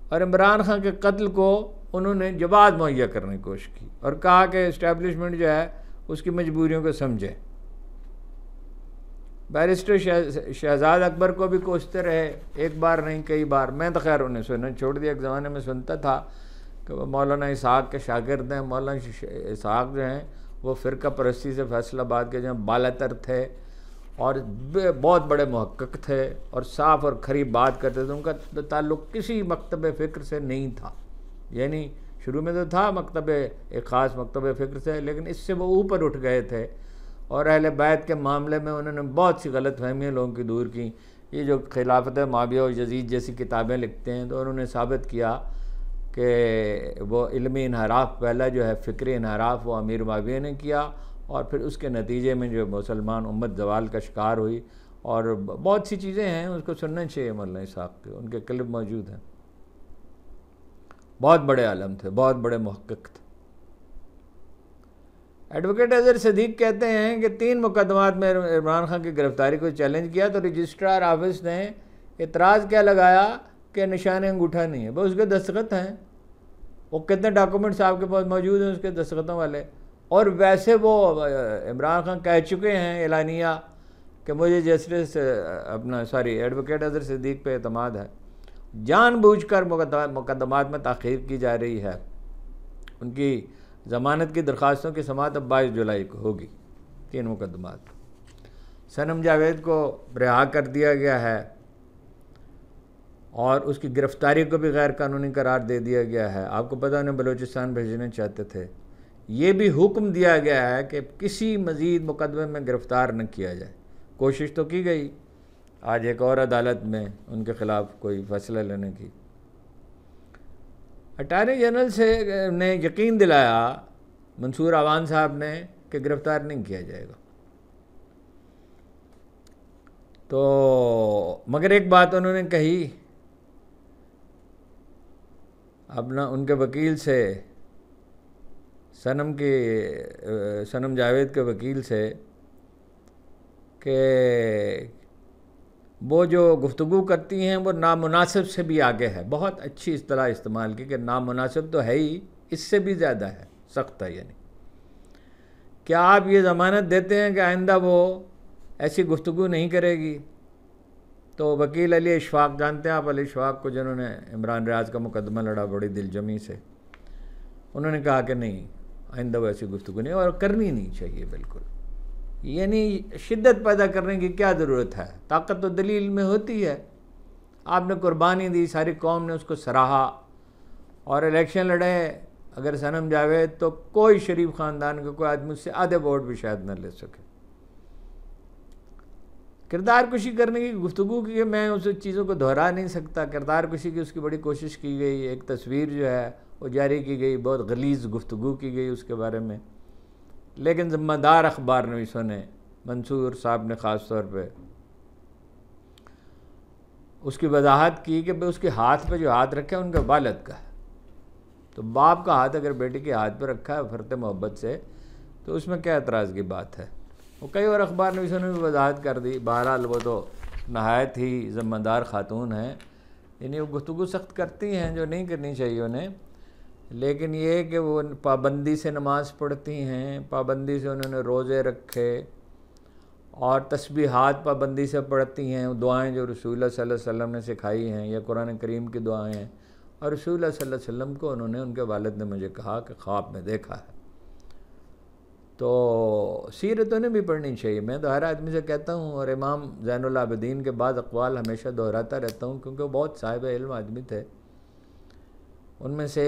اور عمران خان کے قتل کو انہوں نے جواد مہیا کرنے کی کوشش کی اور کہا کہ اسٹیبلشمنٹ جو ہے اس کی مجبوریوں کو سمجھے بیرسٹر شہزاد اکبر کو بھی کوشتے رہے ایک بار نہیں کئی بار میں تو خیر انہیں سننا چھوڑ دیا ایک زمانے میں سنتا تھا کہ وہ مولانا اسحاق کے شاگرد ہیں مولانا اسحاق جو ہیں وہ فرقہ پرستی سے فیصلہ آباد کے جو بالا ترت تھے اور بہت بڑے محقق تھے اور صاف اور کھری بات کرتے تھے ان کا تعلق کسی مکتب فکر سے نہیں تھا یعنی شروع میں تو تھا مکتب ایک خاص مکتب فکر سے لیکن اس سے وہ اوپر اٹھ گئے تھے اور اہل بیت کے معاملے میں انہوں نے بہت سی غلط فہمیاں لوگوں کی دور کیں یہ جو خلافت معاویہ و یزید جیسی کتابیں لکھتے ہیں تو انہوں نے ثابت کیا کہ وہ علمی انحراف پہلا جو ہے فکری انحراف وہ امیر معاویہ نے کیا اور پھر اس کے نتیجے میں جو مسلمان امت زوال کا شکار ہوئی اور بہت سی چیزیں ہیں اس کو سننا چاہیے مولانا اسحاق کے ان کے کلب موجود ہیں بہت بڑے عالم تھے بہت بڑے محقق تھے ایڈوکیٹ اظہر صدیق کہتے ہیں کہ تین مقدمات میں عمران خان کی گرفتاری کو چیلنج کیا تو رجسٹرار آفس نے اعتراض کیا لگایا کہ نشان انگوٹھا نہیں ہے بس کے دستخط ہیں وہ کتنے ڈاکومنٹس آپ کے پاس موجود ہیں اس کے دستخطوں والے اور ویسے وہ عمران خان کہہ چکے ہیں اعلانیہ کہ مجھے جسٹس اپنا سوری ایڈوکیٹ اظہر صدیق پہ اعتماد ہے جان بوجھ کر مقدمات میں تاخیر کی جا رہی ہے ان کی ضمانت کی درخواستوں کی سماعت اب بائیس جولائی کو ہوگی تین مقدمات سنم جاوید کو رہا کر دیا گیا ہے اور اس کی گرفتاری کو بھی غیر قانونی قرار دے دیا گیا ہے آپ کو پتہ انہیں بلوچستان بھیجنا چاہتے تھے یہ بھی حکم دیا گیا ہے کہ کسی مزید مقدمے میں گرفتار نہ کیا جائے کوشش تو کی گئی آج ایک اور عدالت میں ان کے خلاف کوئی فیصلہ لینے کی اٹارنی جنرل سے نے یقین دلایا منصور آوان صاحب نے کہ گرفتار نہیں کیا جائے گا تو مگر ایک بات انہوں نے کہی اپنا ان کے وکیل سے صنم کی صنم جاوید کے وکیل سے کہ وہ جو گفتگو کرتی ہیں وہ نامناسب سے بھی آگے ہے بہت اچھی اس طرح استعمال کی کہ نامناسب تو ہے ہی اس سے بھی زیادہ ہے سخت ہے یعنی کیا آپ یہ ضمانت دیتے ہیں کہ آئندہ وہ ایسی گفتگو نہیں کرے گی تو وکیل علی اشفاق جانتے ہیں آپ علی اشفاق کو جنہوں نے عمران ریاض کا مقدمہ لڑا بڑی دلجمی سے انہوں نے کہا کہ نہیں آئندہ ایسی گفتگو نہیں اور کرنی نہیں چاہیے بالکل یعنی شدت پیدا کرنے کی کیا ضرورت ہے طاقت تو دلیل میں ہوتی ہے آپ نے قربانی دی ساری قوم نے اس کو سراہا اور الیکشن لڑے اگر صنم جاوید تو کوئی شریف خاندان کے کوئی آدمی اس سے آدھے ووٹ بھی شاید نہ لے سکے کردار کشی کرنے کی گفتگو کی کہ میں اس چیزوں کو دہرا نہیں سکتا کردار کشی کی اس کی بڑی کوشش کی گئی ایک تصویر جو ہے وہ جاری کی گئی بہت غلیظ گفتگو کی گئی اس کے بارے میں لیکن ذمہ دار اخبار نویسوں نے منصور صاحب نے خاص طور پہ اس کی وضاحت کی کہ اس کے ہاتھ پہ جو ہاتھ رکھے ان کے والد کا ہے تو باپ کا ہاتھ اگر بیٹی کے ہاتھ پہ رکھا ہے فرت محبت سے تو اس میں کیا اعتراض کی بات ہے وہ کئی اور اخبار نویسوں نے بھی وضاحت کر دی بہرحال وہ تو نہایت ہی ذمہ دار خاتون ہیں یعنی وہ گفتگو سخت کرتی ہیں جو نہیں کرنی چاہیے انہیں لیکن یہ کہ وہ پابندی سے نماز پڑھتی ہیں پابندی سے انہوں نے روزے رکھے اور تسبیحات پابندی سے پڑھتی ہیں دعائیں جو رسول اللہ صلی اللہ علیہ وسلم نے سکھائی ہیں یا قرآن کریم کی دعائیں ہیں اور رسول اللہ صلی اللہ علیہ وسلم کو انہوں نے ان کے والد نے مجھے کہا کہ خواب میں دیکھا ہے تو سیرت انہیں بھی پڑھنی چاہیے میں تو ہر آدمی سے کہتا ہوں اور امام زین العابدین کے بعد اقوال ہمیشہ دہراتا رہتا ہوں کیونکہ وہ بہت صاحب علم آدمی تھے ان میں سے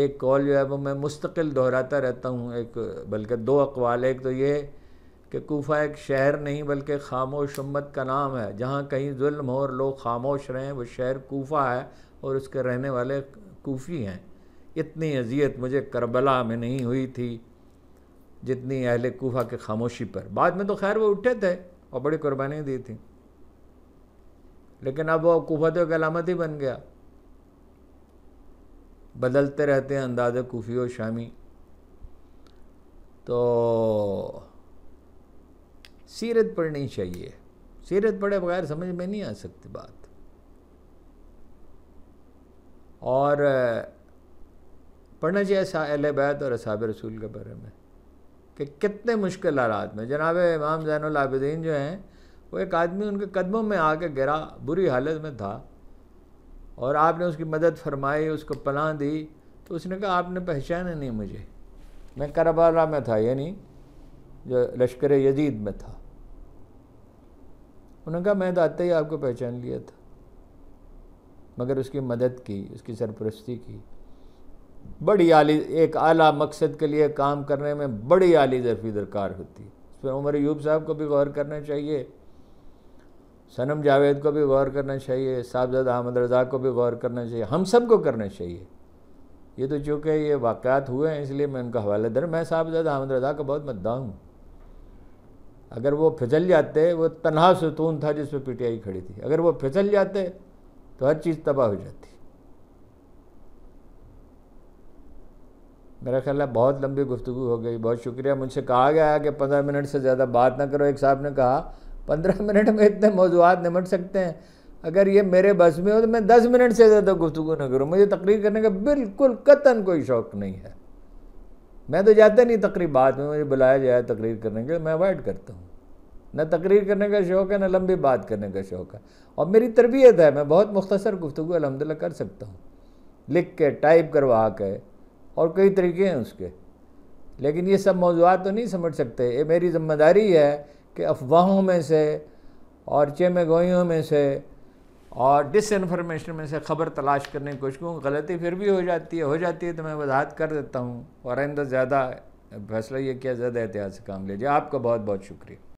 ایک کال جو ہے وہ میں مستقل دہراتا رہتا ہوں ایک بلکہ دو اقوال ایک تو یہ کہ کوفہ ایک شہر نہیں بلکہ خاموش امت کا نام ہے جہاں کہیں ظلم ہو اور لوگ خاموش رہے ہیں وہ شہر کوفہ ہے اور اس کے رہنے والے کوفی ہیں اتنی اذیت مجھے کربلا میں نہیں ہوئی تھی جتنی اہل کوفہ کے خاموشی پر بعد میں تو خیر وہ اٹھے تھے اور بڑی قربانی دی تھیں لیکن اب وہ کوفہ تو ایک علامت ہی بن گیا بدلتے رہتے ہیں انداز کوفی و شامی تو سیرت پڑھنی چاہیے سیرت پڑھے بغیر سمجھ میں نہیں آ سکتی بات اور پڑھنا چاہیے اہل بیت اور اصحاب رسول کے بارے میں کہ کتنے مشکل حالات میں جناب امام زین العابدین جو ہیں وہ ایک آدمی ان کے قدموں میں آ کے گرا بری حالت میں تھا اور آپ نے اس کی مدد فرمائی اس کو پناہ دی تو اس نے کہا آپ نے پہچانا نہیں مجھے میں کربالا میں تھا یعنی جو لشکر یزید میں تھا انہوں نے کہا میں تو آتے ہی آپ کو پہچان لیا تھا مگر اس کی مدد کی اس کی سرپرستی کی بڑی عالی ایک اعلیٰ مقصد کے لیے کام کرنے میں بڑی عالی ظرفی درکار ہوتی ہے اس پر عمر یوب صاحب کو بھی غور کرنا چاہیے سنم جاوید کو بھی غور کرنا چاہیے صاحبزاد احمد رضا کو بھی غور کرنا چاہیے ہم سب کو کرنا چاہیے یہ تو چونکہ یہ واقعات ہوئے ہیں اس لیے میں ان کا حوالہ در میں صاحبزاد احمد رضا کا بہت مدعا ہوں اگر وہ پھسل جاتے وہ تنہا ستون تھا جس پہ پی ٹی آئی کھڑی تھی اگر وہ پھسل جاتے تو ہر چیز تباہ ہو جاتی میرا خیال ہے بہت لمبی گفتگو ہو گئی بہت شکریہ مجھ سے کہا گیا ہے کہ پندرہ منٹ سے زیادہ بات نہ کرو ایک صاحب نے کہا پندرہ منٹ میں اتنے موضوعات نمٹ سکتے ہیں اگر یہ میرے بس میں ہو تو میں دس منٹ سے زیادہ گفتگو نہ کروں مجھے تقریر کرنے کا بالکل قطن کوئی شوق نہیں ہے میں تو جاتا نہیں تقریبات میں مجھے بلایا جائے تقریر کرنے کے میں اوائڈ کرتا ہوں نہ تقریر کرنے کا شوق ہے نہ لمبی بات کرنے کا شوق ہے اور میری تربیت ہے میں بہت مختصر گفتگو الحمد کر سکتا ہوں لکھ کے ٹائپ کروا کے اور کئی طریقے ہیں اس کے لیکن یہ سب موضوعات تو نہیں سمجھ سکتے یہ میری ذمہ داری ہے کہ افواہوں میں سے اور چیمے گوئیوں میں سے اور ڈس انفارمیشن میں سے خبر تلاش کرنے کی کوشش کروں غلطی پھر بھی ہو جاتی ہے ہو جاتی ہے تو میں وضاحت کر دیتا ہوں اور آئندہ زیادہ فیصلہ یہ کیا زیادہ احتیاط سے کام لیجیے آپ کا بہت بہت شکریہ